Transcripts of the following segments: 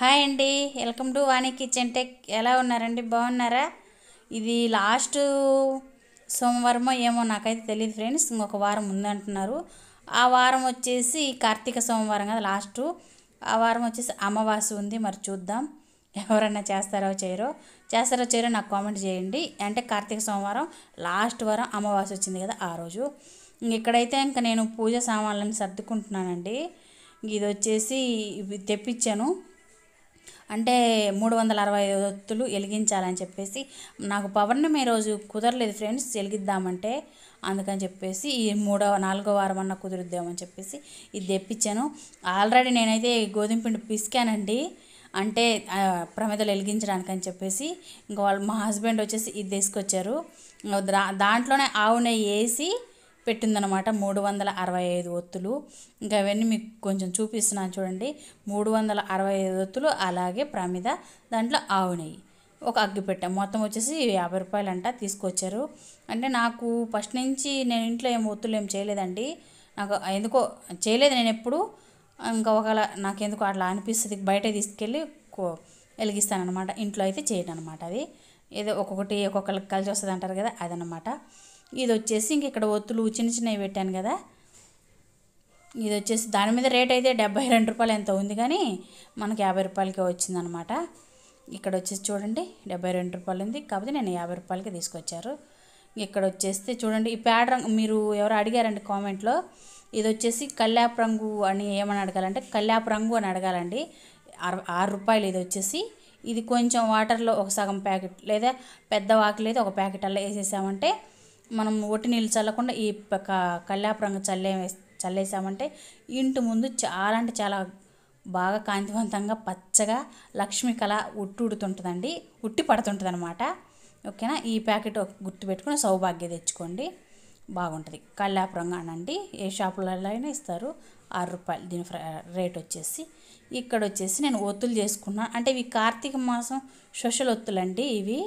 hi అండి welcome to Vani kitchen tech ఎలా ఉన్నారండి బాగున్నారా ఇది లాస్ట్ సోమవారమో ఏమో నాకైతే తెలియదు ఫ్రెండ్స్ ఇంకొక వారం ఉందంటున్నారు ఆ వారం వచ్చేసి కార్తీక సోమవారం కదా లాస్టు ఆ వారం వచ్చేసి అమావాస్య ఉంది మరి చూద్దాం ఎవరైనా చేస్తారో చేయరో చేస్తారో చేయరో నాకు కామెంట్ చేయండి అంటే కార్తీక సోమవారం లాస్ట్ వారం అమావాస్య వచ్చింది కదా ఆ రోజు ఇక్కడైతే ఇంకా నేను పూజ సామాన్లను సర్దుకుంటున్నానండి ఇది వచ్చేసి తెప్పించాను అంటే మూడు వందల అరవై ఒత్తులు వెలిగించాలని చెప్పేసి నాకు పౌర్ణమి రోజు కుదరలేదు ఫ్రెండ్స్ వెలిగిద్దామంటే అందుకని చెప్పేసి ఈ మూడో నాలుగో వారం అన్న కుదురుద్దామని చెప్పేసి ఇది తెప్పించాను ఆల్రెడీ నేనైతే గోధుమ పిండి పిసికానండి అంటే ప్రమేదలు వెలిగించడానికి అని చెప్పేసి ఇంకా వాళ్ళు మా హస్బెండ్ వచ్చేసి ఇది తీసుకొచ్చారు దా దాంట్లోనే ఆవు నెయ్యి వేసి పెట్టిందనమాట మూడు వందల అరవై ఐదు ఒత్తులు ఇంకా అవన్నీ మీకు కొంచెం చూపిస్తున్నాను చూడండి మూడు వందల అరవై ఐదు ఒత్తులు అలాగే ప్రమిద దాంట్లో ఆవు నెయ్యి ఒక అగ్గి పెట్టాం మొత్తం వచ్చేసి యాభై రూపాయలు అంట తీసుకొచ్చారు అంటే నాకు ఫస్ట్ నుంచి నేను ఇంట్లో ఏం ఒత్తులు ఏం చేయలేదండి నాకు ఎందుకో చేయలేదు నేను ఎప్పుడు ఇంకా ఒకవేళ నాకు ఎందుకో అట్లా అనిపిస్తుంది బయట తీసుకెళ్ళి వెలిగిస్తానమాట ఇంట్లో అయితే చేయను అనమాట అది ఏదో ఒక్కొక్కటి ఒక్కొక్కరికి కలిసి వస్తుంది అంటారు కదా అదనమాట ఇది వచ్చేసి ఇంక ఇక్కడ ఒత్తులు చిన్న చిన్నవి పెట్టాను కదా ఇది వచ్చేసి దాని మీద రేట్ అయితే డెబ్బై రెండు రూపాయలు ఎంత ఉంది కానీ మనకి యాభై రూపాయలకే వచ్చిందనమాట ఇక్కడ వచ్చేసి చూడండి డెబ్బై రెండు రూపాయలు ఉంది కాకపోతే నేను యాభై రూపాయలకి తీసుకొచ్చారు ఇక్కడ వచ్చేస్తే చూడండి ఈ ప్యాడ్ రంగు మీరు ఎవరు అడిగారండి కామెంట్లో ఇది వచ్చేసి కళ్యాప్ రంగు అని ఏమని అడగాలంటే కళ్యాప్ రంగు అని అడగాలండి ఆరు రూపాయలు ఇది వచ్చేసి ఇది కొంచెం వాటర్లో ఒక సగం ప్యాకెట్ లేదా పెద్ద వాకిల్ అయితే ఒక ప్యాకెట్ అలా వేసేసామంటే మనం ఒట్టి నీళ్ళు చల్లకుండా ఈ కల్లాపు రంగు చల్లే చల్లేసామంటే ఇంటి ముందు చాలా అంటే చాలా బాగా కాంతివంతంగా పచ్చగా లక్ష్మి కళ ఉట్టి ఉడుతుంటుందండి ఉట్టి పడుతుంటుంది అనమాట ఓకేనా ఈ ప్యాకెట్ గుర్తుపెట్టుకుని సౌభాగ్య తెచ్చుకోండి బాగుంటుంది కల్లాపు అనండి ఏ షాపులలో అయినా ఇస్తారు ఆరు రూపాయలు దీని రేట్ వచ్చేసి ఇక్కడ వచ్చేసి నేను ఒత్తులు చేసుకున్నాను అంటే ఇవి కార్తీక మాసం ఒత్తులు అండి ఇవి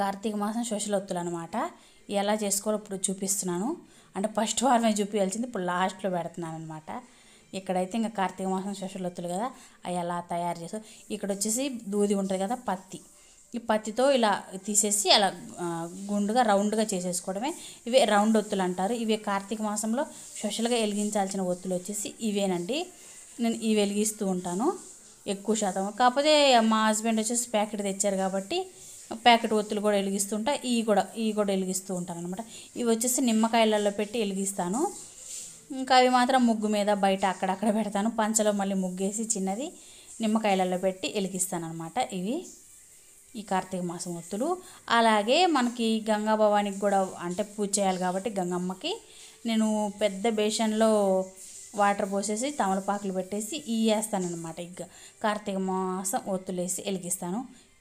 కార్తీక మాసం శోషలొత్తులు ఒత్తులు అనమాట ఎలా చేసుకోవాలో ఇప్పుడు చూపిస్తున్నాను అంటే ఫస్ట్ వారమే చూపించాల్సింది ఇప్పుడు లాస్ట్లో పెడుతున్నాను అనమాట ఇక్కడైతే ఇంకా కార్తీక మాసం శోషలొత్తులు కదా అవి ఎలా తయారు చేసో ఇక్కడ వచ్చేసి దూది ఉంటుంది కదా పత్తి ఈ పత్తితో ఇలా తీసేసి అలా గుండుగా రౌండ్గా చేసేసుకోవడమే ఇవే రౌండ్ ఒత్తులు అంటారు ఇవే కార్తీక మాసంలో స్పెషల్గా వెలిగించాల్సిన ఒత్తులు వచ్చేసి ఇవేనండి నేను ఇవి వెలిగిస్తూ ఉంటాను ఎక్కువ శాతం కాకపోతే మా హస్బెండ్ వచ్చేసి ప్యాకెట్ తెచ్చారు కాబట్టి ప్యాకెట్ ఒత్తులు కూడా వెలిగిస్తూ ఉంటా ఇవి కూడా ఇవి కూడా వెలిగిస్తూ ఉంటాను అనమాట ఇవి వచ్చేసి నిమ్మకాయలలో పెట్టి వెలిగిస్తాను ఇంకా అవి మాత్రం ముగ్గు మీద బయట అక్కడక్కడ పెడతాను పంచలో మళ్ళీ ముగ్గేసి చిన్నది నిమ్మకాయలలో పెట్టి వెలిగిస్తాను అనమాట ఇవి ఈ కార్తీక మాసం ఒత్తులు అలాగే మనకి గంగా భవానికి కూడా అంటే పూజ చేయాలి కాబట్టి గంగమ్మకి నేను పెద్ద బేషన్లో వాటర్ పోసేసి తమలపాకులు పెట్టేసి ఇవి అనమాట ఇక కార్తీక మాసం ఒత్తులేసి వెలిగిస్తాను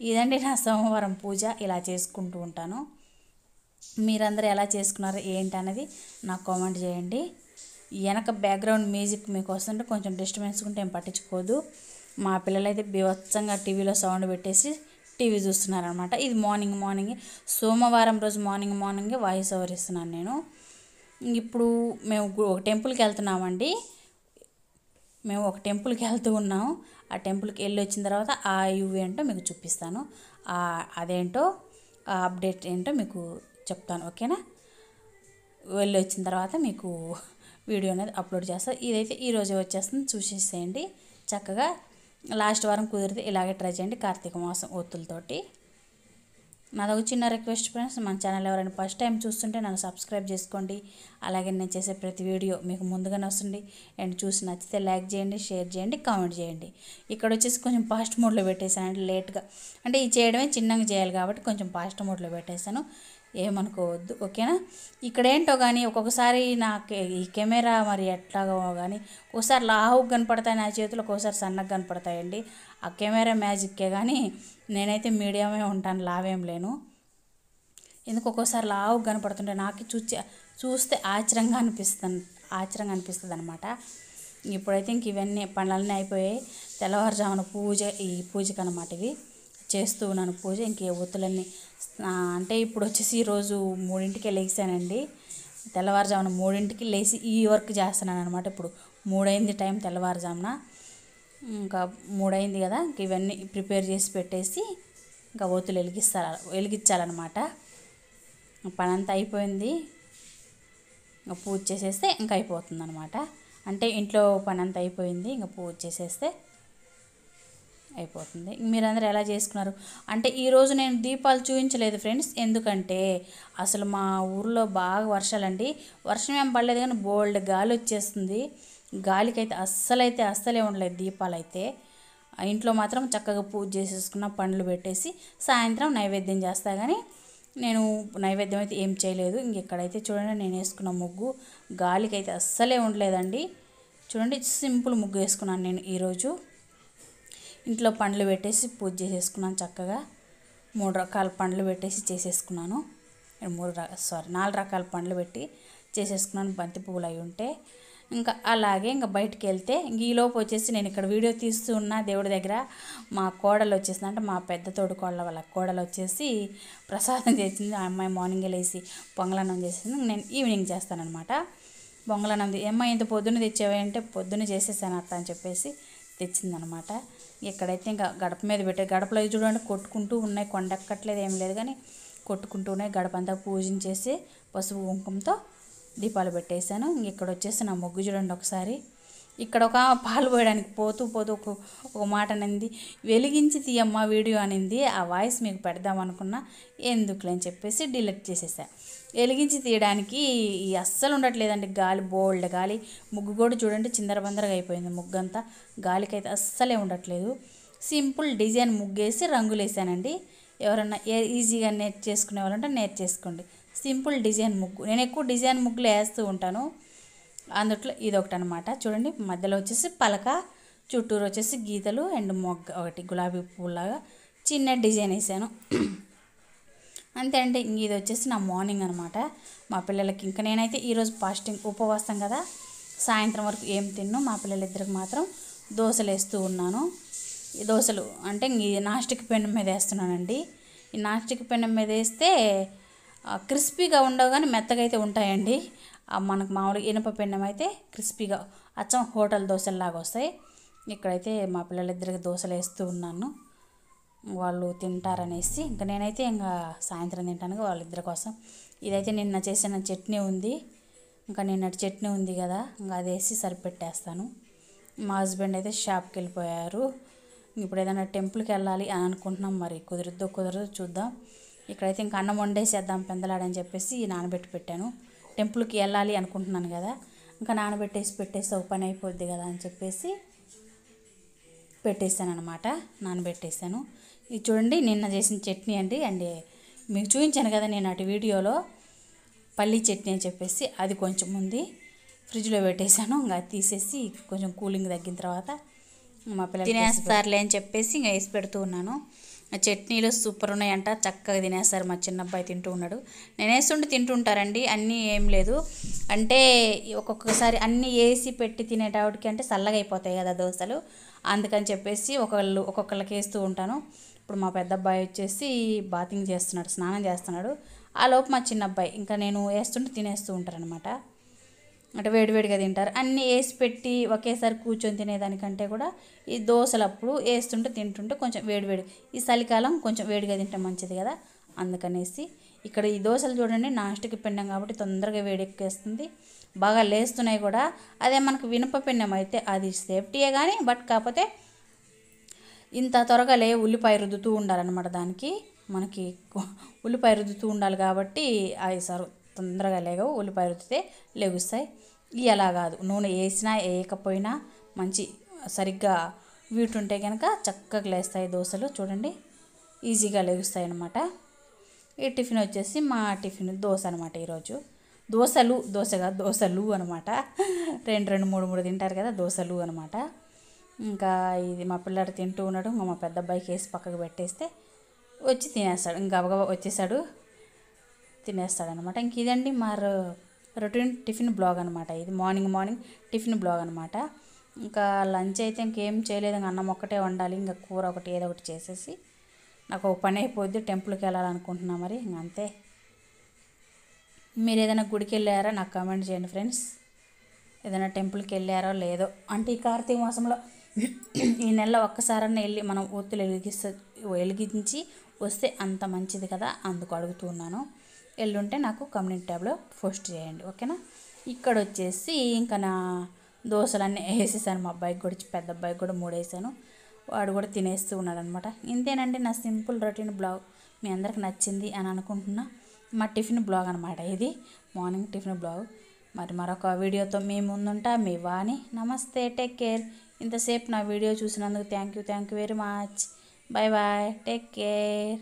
ఇదండి నా సోమవారం పూజ ఇలా చేసుకుంటూ ఉంటాను మీరందరూ ఎలా చేసుకున్నారు ఏంటి అనేది నాకు కామెంట్ చేయండి వెనక బ్యాక్గ్రౌండ్ మ్యూజిక్ మీకు వస్తుంటే కొంచెం డిస్టర్బెన్స్ ఉంటే ఏం పట్టించుకోదు మా పిల్లలైతే బీభత్సంగా టీవీలో సౌండ్ పెట్టేసి టీవీ చూస్తున్నారనమాట ఇది మార్నింగ్ మార్నింగ్ సోమవారం రోజు మార్నింగ్ మార్నింగే వాయిస్ ఓవర్ ఇస్తున్నాను నేను ఇప్పుడు మేము ఒక టెంపుల్కి వెళ్తున్నామండి మేము ఒక టెంపుల్కి వెళ్తూ ఉన్నాం ఆ టెంపుల్కి వెళ్ళి వచ్చిన తర్వాత ఆ ఇవి ఏంటో మీకు చూపిస్తాను అదేంటో ఆ అప్డేట్ ఏంటో మీకు చెప్తాను ఓకేనా వెళ్ళి వచ్చిన తర్వాత మీకు వీడియో అనేది అప్లోడ్ చేస్తాను ఇదైతే ఈరోజు వచ్చేస్తుంది చూసేసేయండి చక్కగా లాస్ట్ వారం కుదిరితే ఇలాగే ట్రై చేయండి కార్తీక మాసం ఒత్తులతోటి నాదొక చిన్న రిక్వెస్ట్ ఫ్రెండ్స్ మన ఛానల్ ఎవరైనా ఫస్ట్ టైం చూస్తుంటే నన్ను సబ్స్క్రైబ్ చేసుకోండి అలాగే నేను చేసే ప్రతి వీడియో మీకు ముందుగానే వస్తుంది అండ్ చూసి నచ్చితే లైక్ చేయండి షేర్ చేయండి కామెంట్ చేయండి ఇక్కడ వచ్చేసి కొంచెం ఫాస్ట్ మోడ్లో పెట్టేశాను అంటే లేట్గా అంటే ఇది చేయడమే చిన్నగా చేయాలి కాబట్టి కొంచెం ఫాస్ట్ మోడ్లో పెట్టేశాను ఏమనుకోవద్దు ఓకేనా ఇక్కడ ఏంటో కానీ ఒక్కొక్కసారి నాకు ఈ కెమెరా మరి ఎట్లాగో కానీ ఒకసారి లావుగా కనపడతాయి నా చేతులు ఒకసారి సన్నగా కనపడతాయండి ఆ కెమెరా మ్యాజిక్కే కానీ నేనైతే మీడియమే ఉంటాను లావేం లేను ఎందుకు ఒక్కోసారి లావు కనపడుతుంటే నాకు చూచి చూస్తే ఆశ్చర్యంగా అనిపిస్తుంది ఆశ్చర్యంగా అనిపిస్తుంది అనమాట ఇప్పుడైతే ఇంక ఇవన్నీ పనులన్నీ అయిపోయాయి తెల్లవారుజామున పూజ ఈ పూజకు అనమాట ఇవి చేస్తూ ఉన్నాను పూజ ఇంకే ఒత్తులన్నీ అంటే ఇప్పుడు వచ్చేసి ఈరోజు మూడింటికే లేచానండి తెల్లవారుజామున మూడింటికి లేచి ఈ వర్క్ చేస్తున్నాను అనమాట ఇప్పుడు మూడైంది టైం తెల్లవారుజామున ఇంకా మూడైంది కదా ఇంక ఇవన్నీ ప్రిపేర్ చేసి పెట్టేసి ఇంకా ఒత్తులు వెలిగిస్తారు వెలిగించాలన్నమాట పని అంతా అయిపోయింది ఇంకా పూజ చేసేస్తే ఇంకా అయిపోతుంది అనమాట అంటే ఇంట్లో పని అంతా అయిపోయింది ఇంకా పూజ చేసేస్తే అయిపోతుంది మీరందరూ ఎలా చేసుకున్నారు అంటే ఈరోజు నేను దీపాలు చూపించలేదు ఫ్రెండ్స్ ఎందుకంటే అసలు మా ఊర్లో బాగా వర్షాలండి వర్షం ఏం పడలేదు కానీ బోల్డ్ గాలి వచ్చేస్తుంది గాలికైతే అస్సలైతే అస్సలే ఉండలేదు దీపాలు అయితే ఇంట్లో మాత్రం చక్కగా పూజ చేసేసుకున్న పండ్లు పెట్టేసి సాయంత్రం నైవేద్యం చేస్తా కానీ నేను నైవేద్యం అయితే ఏం చేయలేదు ఇంకెక్కడైతే చూడండి నేను వేసుకున్న ముగ్గు గాలికైతే అస్సలే ఉండలేదండి చూడండి సింపుల్ ముగ్గు వేసుకున్నాను నేను ఈరోజు ఇంట్లో పండ్లు పెట్టేసి పూజ చేసేసుకున్నాను చక్కగా మూడు రకాల పండ్లు పెట్టేసి చేసేసుకున్నాను మూడు సారీ నాలుగు రకాల పండ్లు పెట్టి చేసేసుకున్నాను బంతి పువ్వులు అవి ఉంటే ఇంకా అలాగే ఇంకా బయటికి వెళ్తే ఈలోపు వచ్చేసి నేను ఇక్కడ వీడియో తీస్తూ ఉన్నా దేవుడి దగ్గర మా కోడలు వచ్చేసింది అంటే మా పెద్ద తోడు కోడల వాళ్ళ కోడలు వచ్చేసి ప్రసాదం చేసింది ఆ అమ్మాయి మార్నింగ్ వెళ్ళేసి పొంగలన్నం చేసింది నేను ఈవినింగ్ చేస్తానమాట పొంగలన్నం అమ్మాయి ఇంత పొద్దున్న తెచ్చేవంటే పొద్దున్న చేసేసాను అత్త అని చెప్పేసి తెచ్చిందనమాట ఇక్కడైతే ఇంకా గడప మీద పెట్టే గడపలో చూడండి కొట్టుకుంటూ ఉన్నాయి కొండక్కట్లేదు ఏం లేదు కానీ కొట్టుకుంటూనే గడపంతా పూజించేసి పసుపు కుంకుమతో దీపాలు పెట్టేశాను ఇక్కడ వచ్చేసి నా మొగ్గు చూడండి ఒకసారి ఇక్కడ ఒక పాలు పోయడానికి పోతూ పోతూ ఒక ఒక మాట అనింది వెలిగించి తీయమ్మ వీడియో అనింది ఆ వాయిస్ మీకు పెడదాం అనుకున్నా ఎందుకులే అని చెప్పేసి డిలీట్ చేసేసా వెలిగించి తీయడానికి అస్సలు ఉండట్లేదండి గాలి బోల్డ్ గాలి ముగ్గు కూడా చూడండి చిందరబందరగా అయిపోయింది ముగ్గు అంతా గాలికైతే అస్సలే ఉండట్లేదు సింపుల్ డిజైన్ ముగ్గేసి రంగులు వేసానండి ఎవరన్నా ఈజీగా నేర్చేసుకునే వాళ్ళంటే నేర్చేసుకోండి సింపుల్ డిజైన్ ముగ్గు నేను ఎక్కువ డిజైన్ ముగ్గులు వేస్తూ ఉంటాను అందుట్లో ఇది ఒకటి అనమాట చూడండి మధ్యలో వచ్చేసి పలక చుట్టూరు వచ్చేసి గీతలు అండ్ మొగ్గ ఒకటి గులాబీ పువ్వులాగా చిన్న డిజైన్ వేసాను అంతే అండి ఇది వచ్చేసి నా మార్నింగ్ అనమాట మా పిల్లలకి ఇంకా నేనైతే ఈరోజు ఫాస్టింగ్ ఉపవాసం కదా సాయంత్రం వరకు ఏం తిన్ను మా పిల్లలిద్దరికి మాత్రం దోశలు వేస్తూ ఉన్నాను ఈ దోశలు అంటే ఈ నాస్టిక్ పెన్ మీద వేస్తున్నానండి ఈ నాస్టిక్ పెన్ మీద వేస్తే క్రిస్పీగా ఉండవు కానీ మెత్తగా అయితే ఉంటాయండి మనకు మామూలుగా ఇనుప పిండం అయితే క్రిస్పీగా అచ్చం హోటల్ దోశల్లాగా వస్తాయి ఇక్కడైతే మా పిల్లలిద్దరికి దోశలు వేస్తూ ఉన్నాను వాళ్ళు తింటారనేసి ఇంకా నేనైతే ఇంకా సాయంత్రం తింటాను వాళ్ళిద్దరి కోసం ఇదైతే నిన్న చేసిన చట్నీ ఉంది ఇంకా నిన్నటి చట్నీ ఉంది కదా ఇంకా అది వేసి సరిపెట్టేస్తాను మా హస్బెండ్ అయితే షాప్కి వెళ్ళిపోయారు ఇప్పుడు ఏదైనా టెంపుల్కి వెళ్ళాలి అని అనుకుంటున్నాం మరి కుదరద్దు కుదరదో చూద్దాం ఇక్కడైతే ఇంకా అన్నం వండేసేద్దాం పెందలాడని చెప్పేసి నానబెట్టి పెట్టాను టెంపుల్కి వెళ్ళాలి అనుకుంటున్నాను కదా ఇంకా నానబెట్టేసి పెట్టేస్తే ఒక పని అయిపోద్ది కదా అని చెప్పేసి పెట్టేసాను అనమాట నానబెట్టేసాను ఇది చూడండి నిన్న చేసిన చట్నీ అండి అండ్ మీకు చూపించాను కదా నేను అటు వీడియోలో పల్లీ చట్నీ అని చెప్పేసి అది కొంచెం ఉంది ఫ్రిడ్జ్లో పెట్టేశాను ఇంకా తీసేసి కొంచెం కూలింగ్ తగ్గిన తర్వాత మా పిల్లలు తినేస్తారులే అని చెప్పేసి ఇంకా వేసి పెడుతూ ఉన్నాను చట్నీలు సూపర్ ఉన్నాయంట చక్కగా తినేస్తారు మా చిన్నబ్బాయి తింటూ ఉన్నాడు నేను తింటూ ఉంటారండి అన్నీ ఏం లేదు అంటే ఒక్కొక్కసారి అన్నీ వేసి పెట్టి తినేటవాడికి అంటే చల్లగా అయిపోతాయి కదా దోశలు అందుకని చెప్పేసి ఒకళ్ళు ఒక్కొక్కళ్ళకి వేస్తూ ఉంటాను ఇప్పుడు మా పెద్ద అబ్బాయి వచ్చేసి బాతింగ్ చేస్తున్నాడు స్నానం చేస్తున్నాడు ఆ లోపు మా చిన్న అబ్బాయి ఇంకా నేను వేస్తుంటే తినేస్తూ ఉంటారనమాట అంటే వేడివేడిగా తింటారు అన్నీ వేసి పెట్టి ఒకేసారి కూర్చొని తినేదానికంటే కూడా ఈ దోశలు అప్పుడు వేస్తుంటే తింటుంటే కొంచెం వేడివేడి ఈ చలికాలం కొంచెం వేడిగా తింటే మంచిది కదా అందుకనేసి ఇక్కడ ఈ దోశలు చూడండి నాస్టిక్ పిండం కాబట్టి తొందరగా వేడెక్కేస్తుంది బాగా లేస్తున్నాయి కూడా అదే మనకు వినప పిండం అయితే అది సేఫ్టీయే కానీ బట్ కాకపోతే ఇంత త్వరగా లే ఉల్లిపాయ రుద్దుతూ ఉండాలన్నమాట దానికి మనకి ఉల్లిపాయ రుద్దుతూ ఉండాలి కాబట్టి అవి సారు తొందరగా లేగవు ఉల్లిపాయలు రుచితే లెగుస్తాయి అలా కాదు నూనె వేసినా వేయకపోయినా మంచి సరిగ్గా వీటి ఉంటే కనుక చక్కగా లేస్తాయి దోశలు చూడండి ఈజీగా లెగుస్తాయి అనమాట ఈ టిఫిన్ వచ్చేసి మా టిఫిన్ దోశ అనమాట ఈరోజు దోశలు దోశగా దోశలు అనమాట రెండు రెండు మూడు మూడు తింటారు కదా దోశలు అనమాట ఇంకా ఇది మా పిల్లాడు తింటూ ఉన్నాడు ఇంకా మా పెద్ద అబ్బాయికి వేసి పక్కకు పెట్టేస్తే వచ్చి తినేస్తాడు ఇంకా వచ్చేసాడు తినేస్తాడనమాట ఇంక ఇదండి మా రొటీన్ టిఫిన్ బ్లాగ్ అనమాట ఇది మార్నింగ్ మార్నింగ్ టిఫిన్ బ్లాగ్ అనమాట ఇంకా లంచ్ అయితే ఇంకేం చేయలేదు ఇంకా అన్నం ఒక్కటే వండాలి ఇంకా కూర ఒకటి ఏదో ఒకటి చేసేసి నాకు ఒక పని అయిపోద్ది టెంపుల్కి వెళ్ళాలనుకుంటున్నా మరి ఇంక అంతే మీరు ఏదైనా గుడికి వెళ్ళారా నాకు కామెంట్ చేయండి ఫ్రెండ్స్ ఏదైనా టెంపుల్కి వెళ్ళారో లేదో అంటే ఈ కార్తీక మాసంలో ఈ నెలలో ఒక్కసారన్నా వెళ్ళి మనం ఒత్తులు వెలిగిస్త వెలిగించి వస్తే అంత మంచిది కదా అందుకు అడుగుతున్నాను ఎల్లుంటే నాకు కమ్యూనిటీ ట్యాబ్లో పోస్ట్ చేయండి ఓకేనా ఇక్కడ వచ్చేసి ఇంకా నా దోశలన్నీ వేసేసాను మా అబ్బాయికి కూడా పెద్ద అబ్బాయికి కూడా మూడు వేసాను వాడు కూడా తినేస్తూ ఉన్నాడనమాట ఇంతేనండి నా సింపుల్ రొటీన్ బ్లాగ్ మీ అందరికి నచ్చింది అని అనుకుంటున్నా మా టిఫిన్ బ్లాగ్ అనమాట ఇది మార్నింగ్ టిఫిన్ బ్లాగ్ మరి మరొక వీడియోతో మీ ముందుంటా మీ వాణి నమస్తే టేక్ కేర్ ఇంతసేపు నా వీడియో చూసినందుకు thank you thank you very much bye bye take care